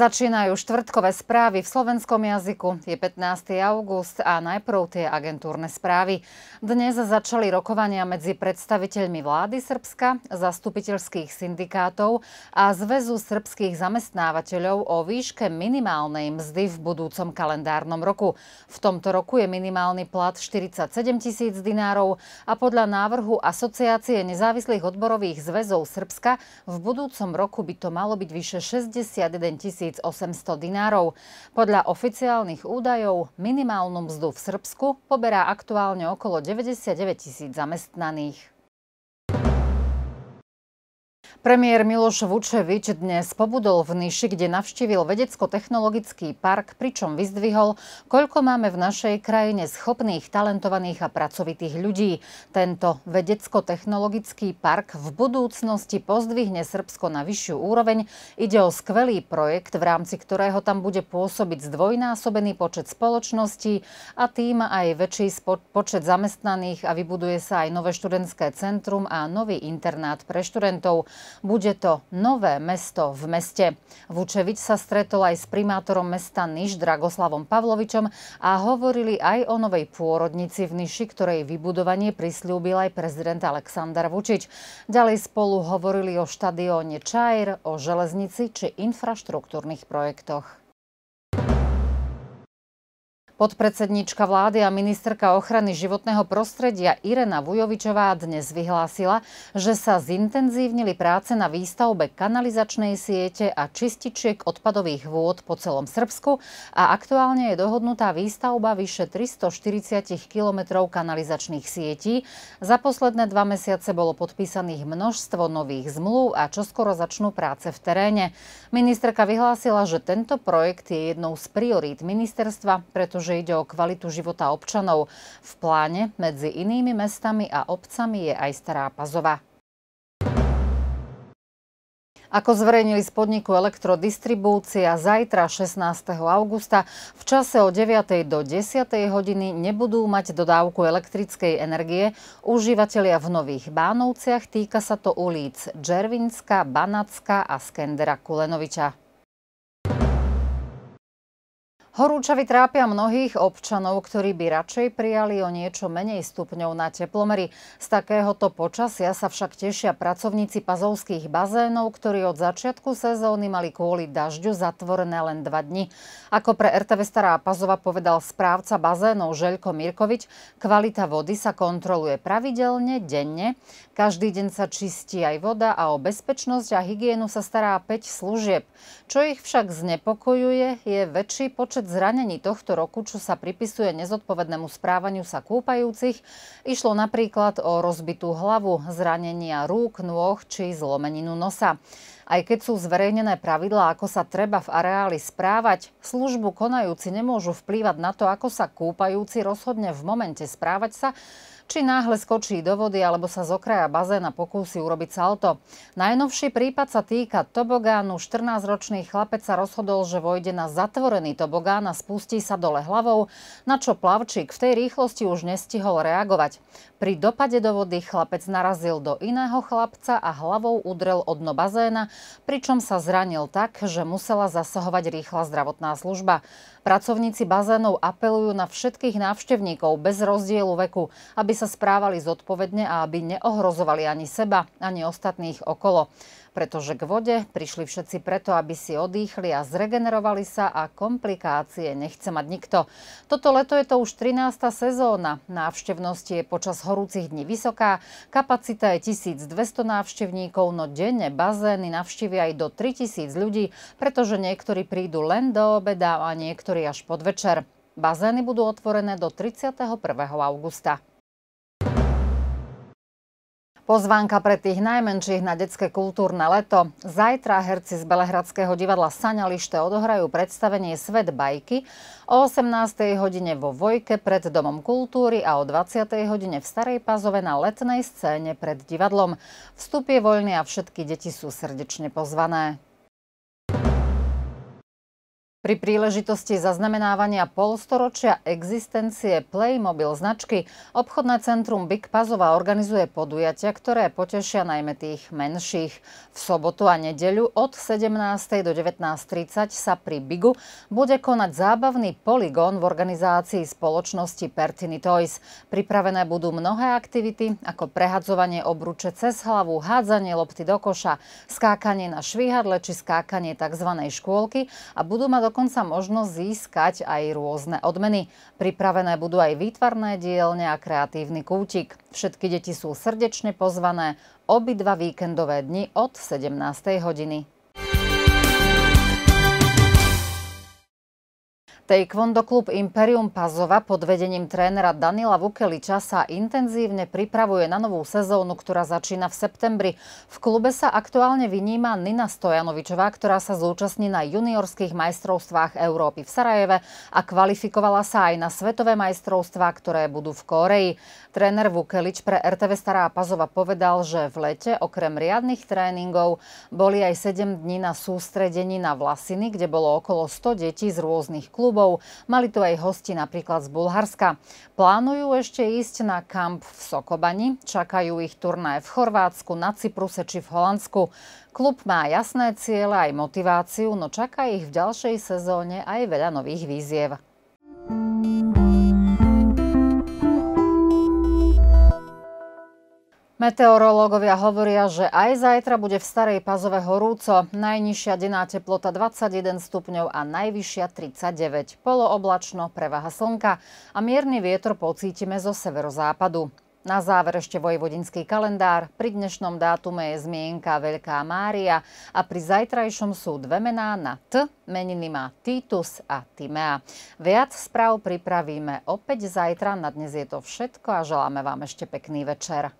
Začínajú štvrtkové správy v slovenskom jazyku. Je 15. august a najprv tie agentúrne správy. Dnes začali rokovania medzi predstaviteľmi vlády Srbska, zastupiteľských syndikátov a Zväzu srbských zamestnávateľov o výške minimálnej mzdy v budúcom kalendárnom roku. V tomto roku je minimálny plat 47 tisíc dinárov a podľa návrhu Asociácie nezávislých odborových zväzov Srbska v budúcom roku by to malo byť vyše 61 tisíc 1800 dinárov. Podľa oficiálnych údajov minimálnu mzdu v Srbsku poberá aktuálne okolo 99 tisíc zamestnaných. Premiér Miloš Vučevič dnes pobudol v Niši, kde navštívil vedecko-technologický park, pričom vyzdvihol, koľko máme v našej krajine schopných, talentovaných a pracovitých ľudí. Tento vedecko-technologický park v budúcnosti pozdvihne Srbsko na vyššiu úroveň. Ide o skvelý projekt, v rámci ktorého tam bude pôsobiť zdvojnásobený počet spoločností a tým aj väčší počet zamestnaných a vybuduje sa aj nové študentské centrum a nový internát pre študentov. Bude to nové mesto v meste. Vučevič sa stretol aj s primátorom mesta Niš Dragoslavom Pavlovičom a hovorili aj o novej pôrodnici v Niši, ktorej vybudovanie prislúbil aj prezident Aleksandar Vučič. Ďalej spolu hovorili o štadióne Čajr, o železnici či infraštruktúrnych projektoch. Podpredsednička vlády a ministerka ochrany životného prostredia Irena Vujovičová dnes vyhlásila, že sa zintenzívnili práce na výstavbe kanalizačnej siete a čističiek odpadových vôd po celom Srbsku a aktuálne je dohodnutá výstavba vyše 340 kilometrov kanalizačných sietí. Za posledné dva mesiace bolo podpísaných množstvo nových zmluv a čoskoro začnú práce v teréne. Ministerka vyhlásila, že tento projekt je jednou z priorít ministerstva, pretože že ide o kvalitu života občanov. V pláne medzi inými mestami a obcami je aj Stará Pazova. Ako zverejnili z podniku elektrodistribúcia zajtra 16. augusta, v čase o 9. do 10. hodiny nebudú mať dodávku elektrickej energie užívateľia v Nových Bánovciach. Týka sa to ulic Džervinská, Banacká a Skendera Kulenoviča. Horúčavy trápia mnohých občanov, ktorí by radšej prijali o niečo menej stupňov na teplomery. Z takéhoto počasia sa však tešia pracovníci pazovských bazénov, ktorí od začiatku sezóny mali kvôli dažďu zatvorené len dva dni. Ako pre RTV Stará Pazova povedal správca bazénov Žeľko Mirkovič, kvalita vody sa kontroluje pravidelne, denne. Každý deň sa čistí aj voda a o bezpečnosť a hygienu sa stará 5 služieb. Čo ich však znepokojuje, je väčší počet počet zranení tohto roku, čo sa pripisuje nezodpovednému správaniu sa kúpajúcich, išlo napríklad o rozbitú hlavu, zranenia rúk, nôh či zlomeninu nosa. Aj keď sú zverejnené pravidlá, ako sa treba v areáli správať, službu konajúci nemôžu vplývať na to, ako sa kúpajúci rozhodne v momente správať sa či náhle skočí do vody alebo sa z okraja bazéna pokúsi urobiť salto. Najnovší prípad sa týka tobogánu. 14-ročný chlapec sa rozhodol, že vojde na zatvorený tobogán a spustí sa dole hlavou, na čo plavčík v tej rýchlosti už nestihol reagovať. Pri dopade do vody chlapec narazil do iného chlapca a hlavou udrel o dno bazéna, pričom sa zranil tak, že musela zasahovať rýchla zdravotná služba. Pracovníci bazénov apelujú na všetkých návštevníkov bez rozdielu veku, aby sa správali zodpovedne a aby neohrozovali ani seba, ani ostatných okolo. Pretože k vode prišli všetci preto, aby si odýchli a zregenerovali sa a komplikácie nechce mať nikto. Toto leto je to už 13. sezóna. Návštevnosť je počas horúcich dní vysoká. Kapacita je 1200 návštevníkov, no denne bazény navštívia aj do 3000 ľudí, pretože niektorí prídu len do obeda a niektorí až podvečer. Bazény budú otvorené do 31. augusta. Pozvánka pre tých najmenších na detské kultúrne leto. Zajtra herci z Belehradského divadla Saňalište odohrajú predstavenie Svet bajky o 18. hodine vo Vojke pred Domom kultúry a o 20. hodine v Starej Pazove na letnej scéne pred divadlom. Vstup je voľný a všetky deti sú srdečne pozvané. Pri príležitosti zaznamenávania polstoročia existencie Playmobil značky obchodné centrum Big Pazova organizuje podujatia, ktoré potešia najmä tých menších. V sobotu a nedeľu od 17. do 19.30 sa pri Bigu bude konať zábavný poligón v organizácii spoločnosti Pertiny Toys. Pripravené budú mnohé aktivity ako prehadzovanie obruče cez hlavu, hádzanie lopty do koša, skákanie na švíhadle či skákanie tzv. škôlky a budú mať dokonca možno získať aj rôzne odmeny. Pripravené budú aj výtvarné dielne a kreatívny kútik. Všetky deti sú srdečne pozvané obidva víkendové dni od 17. hodiny. Taekwondo klub Imperium Pazova pod vedením trénera Danila Vukeliča sa intenzívne pripravuje na novú sezónu, ktorá začína v septembri. V klube sa aktuálne vyníma Nina Stojanovičová, ktorá sa zúčastní na juniorských majstrovstvách Európy v Sarajeve a kvalifikovala sa aj na svetové majstrovstvá, ktoré budú v Koreji. Tréner Vukelič pre RTV Stará Pazova povedal, že v lete okrem riadnych tréningov boli aj 7 dní na sústredení na Vlasiny, kde bolo okolo 100 detí z rôznych klubov klubov. Mali tu aj hosti napríklad z Bulharska. Plánujú ešte ísť na kamp v Sokobani. Čakajú ich turnaje v Chorvátsku, na Cypruse či v Holandsku. Klub má jasné ciele aj motiváciu, no čaká ich v ďalšej sezóne aj veľa nových víziev. Meteorológovia hovoria, že aj zajtra bude v Starej Pazove horúco. Najnižšia denná teplota 21 stupňov a najvyššia 39. Polooblačno, prevaha slnka a mierny vietor pocítime zo severozápadu. Na záver ešte vojvodinský kalendár. Pri dnešnom dátume je zmienka Veľká Mária a pri zajtrajšom sú dve mená na T, meniny má Titus a Timea. Viac správ pripravíme opäť zajtra. Na dnes je to všetko a želáme vám ešte pekný večer.